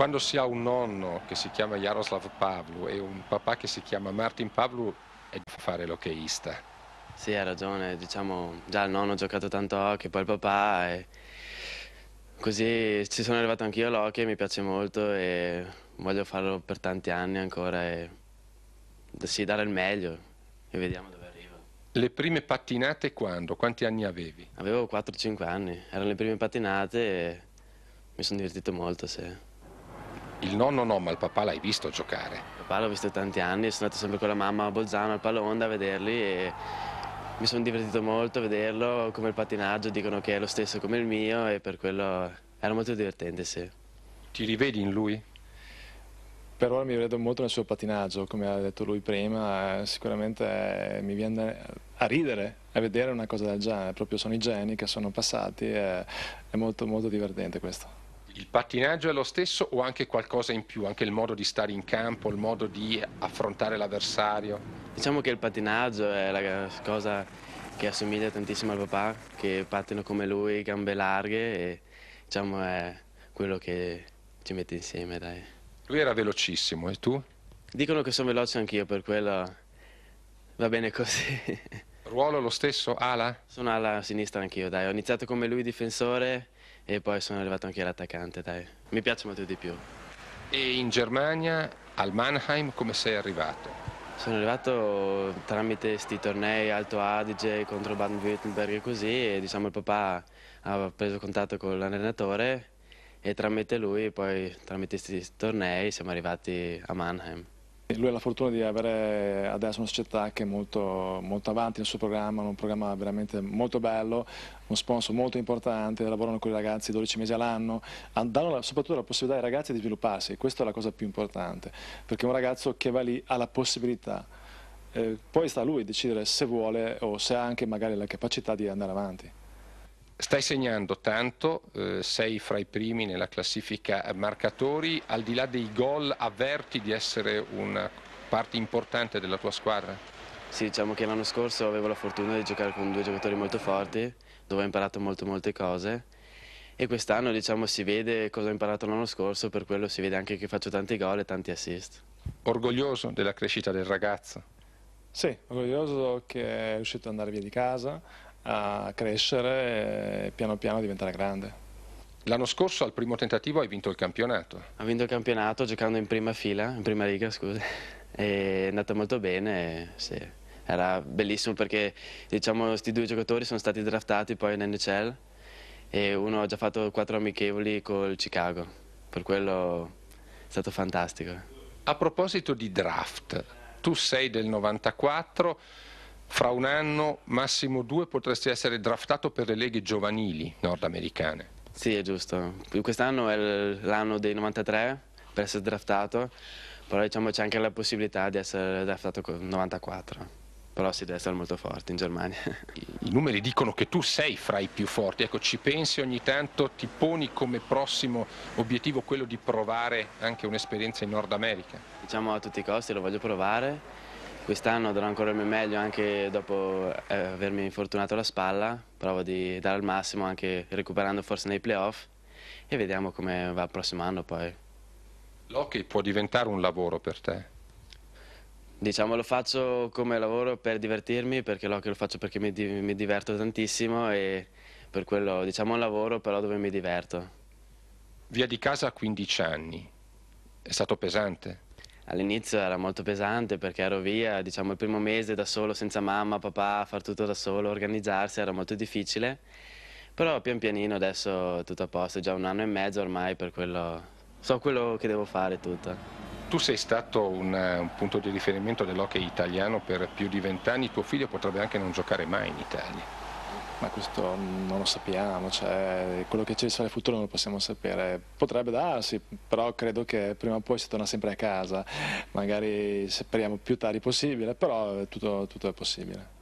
Quando si ha un nonno che si chiama Jaroslav Pavlu e un papà che si chiama Martin Pavlu è di fare l'hockeyista. Sì, hai ragione, diciamo, già il nonno ha giocato tanto hockey, poi il papà e così ci sono arrivato anch'io all'hockey, mi piace molto e voglio farlo per tanti anni ancora e sì, dare il meglio e vediamo dove arrivo. Le prime pattinate quando? Quanti anni avevi? Avevo 4-5 anni, erano le prime pattinate e mi sono divertito molto, sì. Il nonno no, ma il papà l'hai visto giocare? Il papà l'ho visto tanti anni, sono andato sempre con la mamma a Bolzano, al Palonda a vederli e mi sono divertito molto a vederlo, come il patinaggio dicono che è lo stesso come il mio e per quello era molto divertente, sì. Ti rivedi in lui? Per ora mi vedo molto nel suo patinaggio, come ha detto lui prima, sicuramente mi viene a ridere a vedere una cosa del genere, proprio sono i geni che sono passati, è molto molto divertente questo il pattinaggio è lo stesso o anche qualcosa in più, anche il modo di stare in campo, il modo di affrontare l'avversario? Diciamo che il pattinaggio è la cosa che assomiglia tantissimo al papà, che pattino come lui, gambe larghe e diciamo è quello che ci mette insieme, dai. Lui era velocissimo e tu? Dicono che sono veloce anch'io, per quello va bene così. Ruolo lo stesso, ala? Sono ala sinistra anch'io, dai. Ho iniziato come lui difensore e poi sono arrivato anche all'attaccante, dai. Mi piace molto di più. E in Germania, al Mannheim, come sei arrivato? Sono arrivato tramite questi tornei Alto Adige contro Baden-Württemberg e così e diciamo il papà ha preso contatto con l'allenatore e tramite lui poi tramite questi tornei siamo arrivati a Mannheim. Lui ha la fortuna di avere adesso una società che è molto, molto avanti nel suo programma, un programma veramente molto bello, uno sponsor molto importante, lavorano con i ragazzi 12 mesi all'anno, danno soprattutto la possibilità ai ragazzi di svilupparsi, questa è la cosa più importante, perché un ragazzo che va lì ha la possibilità, eh, poi sta a lui decidere se vuole o se ha anche magari la capacità di andare avanti. Stai segnando tanto, eh, sei fra i primi nella classifica marcatori, al di là dei gol avverti di essere una parte importante della tua squadra? Sì, diciamo che l'anno scorso avevo la fortuna di giocare con due giocatori molto forti, dove ho imparato molto molte cose e quest'anno diciamo, si vede cosa ho imparato l'anno scorso, per quello si vede anche che faccio tanti gol e tanti assist. Orgoglioso della crescita del ragazzo? Sì, orgoglioso che è riuscito ad andare via di casa, a crescere e piano piano diventare grande. L'anno scorso al primo tentativo hai vinto il campionato. Ha vinto il campionato giocando in prima fila, in prima riga scusi. è andata molto bene, sì. era bellissimo perché diciamo questi due giocatori sono stati draftati poi in NHL e uno ha già fatto quattro amichevoli col Chicago, per quello è stato fantastico. A proposito di draft, tu sei del 94, fra un anno, massimo due, potresti essere draftato per le leghe giovanili nordamericane. Sì, è giusto. Quest'anno è l'anno dei 93 per essere draftato, però diciamo c'è anche la possibilità di essere draftato con 94. Però si deve essere molto forti in Germania. I numeri dicono che tu sei fra i più forti, ecco ci pensi ogni tanto, ti poni come prossimo obiettivo quello di provare anche un'esperienza in Nord America? Diciamo a tutti i costi lo voglio provare Quest'anno darò ancora il mio meglio anche dopo eh, avermi infortunato la spalla, provo di dare al massimo anche recuperando forse nei playoff e vediamo come va il prossimo anno poi. L'hockey può diventare un lavoro per te? Diciamo lo faccio come lavoro per divertirmi perché l'hockey lo faccio perché mi, mi diverto tantissimo e per quello diciamo un lavoro però dove mi diverto. Via di casa a 15 anni, è stato pesante? All'inizio era molto pesante perché ero via, diciamo il primo mese da solo, senza mamma, papà, far tutto da solo, organizzarsi era molto difficile, però pian pianino adesso tutto a posto, è già un anno e mezzo ormai per quello, so quello che devo fare tutto. Tu sei stato un, eh, un punto di riferimento dell'hockey italiano per più di vent'anni, tuo figlio potrebbe anche non giocare mai in Italia ma questo non lo sappiamo, cioè, quello che ci sarà in futuro non lo possiamo sapere. Potrebbe darsi, però credo che prima o poi si torna sempre a casa, magari speriamo più tardi possibile, però tutto, tutto è possibile.